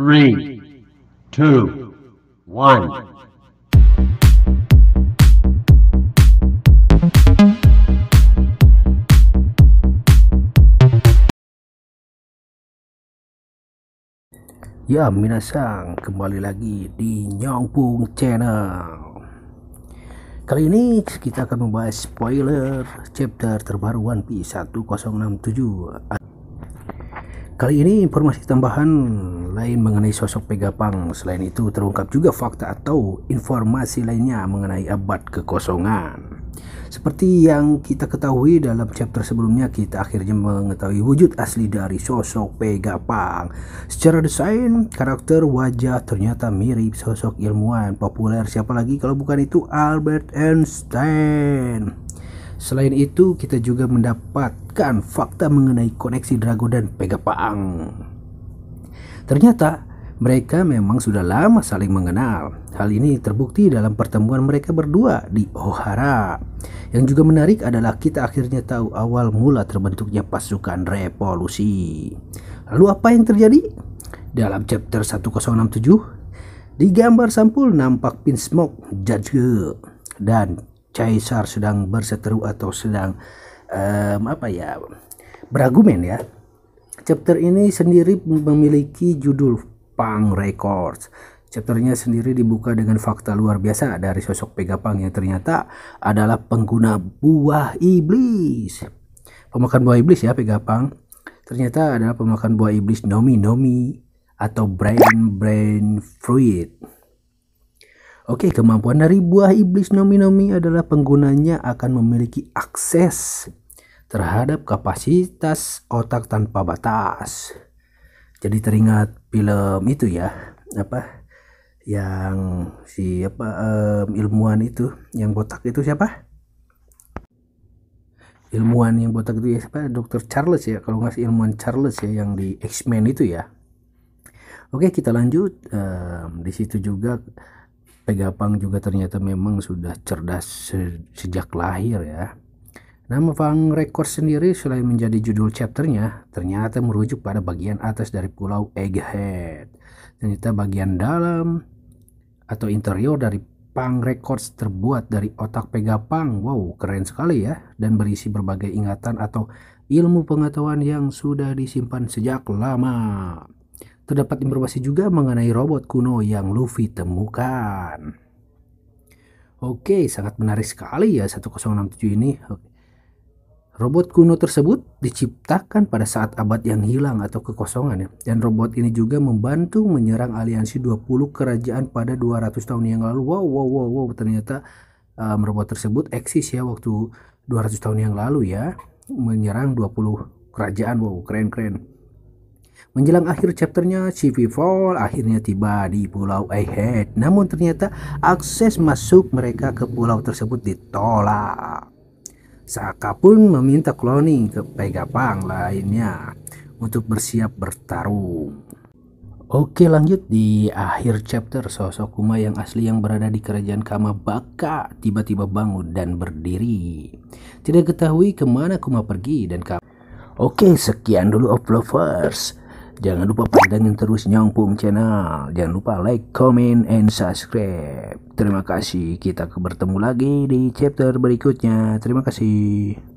three, two, one. Ya, minasang kembali lagi di Nyongpung Channel. Kali ini kita akan membahas spoiler chapter terbaru One Piece 1067. Kali ini informasi tambahan lain mengenai sosok Pegapang. Selain itu terungkap juga fakta atau informasi lainnya mengenai abad kekosongan. Seperti yang kita ketahui dalam chapter sebelumnya, kita akhirnya mengetahui wujud asli dari sosok Pegapang. Secara desain, karakter wajah ternyata mirip sosok ilmuwan populer siapa lagi kalau bukan itu Albert Einstein. Selain itu, kita juga mendapatkan fakta mengenai koneksi Drago dan Pegapaang. Ternyata mereka memang sudah lama saling mengenal. Hal ini terbukti dalam pertemuan mereka berdua di Ohara. Yang juga menarik adalah kita akhirnya tahu awal mula terbentuknya pasukan revolusi. Lalu apa yang terjadi? Dalam chapter 1067, di gambar sampul nampak Pin Smoke, Judge dan Caesar sedang berseteru atau sedang um, apa ya beragumen ya. Chapter ini sendiri memiliki judul Pang Records. Chapternya sendiri dibuka dengan fakta luar biasa dari sosok Pegapang yang ternyata adalah pengguna buah iblis. Pemakan buah iblis ya Pegapang. Ternyata adalah pemakan buah iblis Nomi Nomi atau Brain Brain Fruit. Oke, kemampuan dari buah iblis nomi-nomi adalah penggunanya akan memiliki akses terhadap kapasitas otak tanpa batas. Jadi teringat film itu ya, apa? Yang siapa um, ilmuwan itu, yang botak itu siapa? Ilmuwan yang botak itu ya siapa? Dokter Charles ya, kalau nggak ilmuwan Charles ya yang di X-Men itu ya. Oke, kita lanjut. Um, di situ juga Pegapang juga ternyata memang sudah cerdas se sejak lahir ya. Nama Fang Record sendiri selain menjadi judul chapternya, ternyata merujuk pada bagian atas dari pulau Egghead. Ternyata bagian dalam atau interior dari Pang Records terbuat dari otak Pegapang. Wow, keren sekali ya. Dan berisi berbagai ingatan atau ilmu pengetahuan yang sudah disimpan sejak lama. Terdapat informasi juga mengenai robot kuno yang Luffy temukan. Oke, sangat menarik sekali ya 1067 ini. Robot kuno tersebut diciptakan pada saat abad yang hilang atau kekosongan ya. Dan robot ini juga membantu menyerang aliansi 20 kerajaan pada 200 tahun yang lalu. Wow, wow, wow, wow. Ternyata um, robot tersebut eksis ya waktu 200 tahun yang lalu ya. Menyerang 20 kerajaan. Wow, keren-keren. Menjelang akhir chapternya, CV Fall akhirnya tiba di Pulau Ahead. Namun ternyata akses masuk mereka ke pulau tersebut ditolak. Saka pun meminta Cloning ke Pegapang lainnya untuk bersiap bertarung. Oke lanjut di akhir chapter sosok Kuma yang asli yang berada di kerajaan Kama Baka tiba-tiba bangun dan berdiri. Tidak ketahui kemana Kuma pergi dan Kama. Oke sekian dulu of lovers. Jangan lupa pantengin terus Nyongpung Channel. Jangan lupa like, comment, and subscribe. Terima kasih. Kita bertemu lagi di chapter berikutnya. Terima kasih.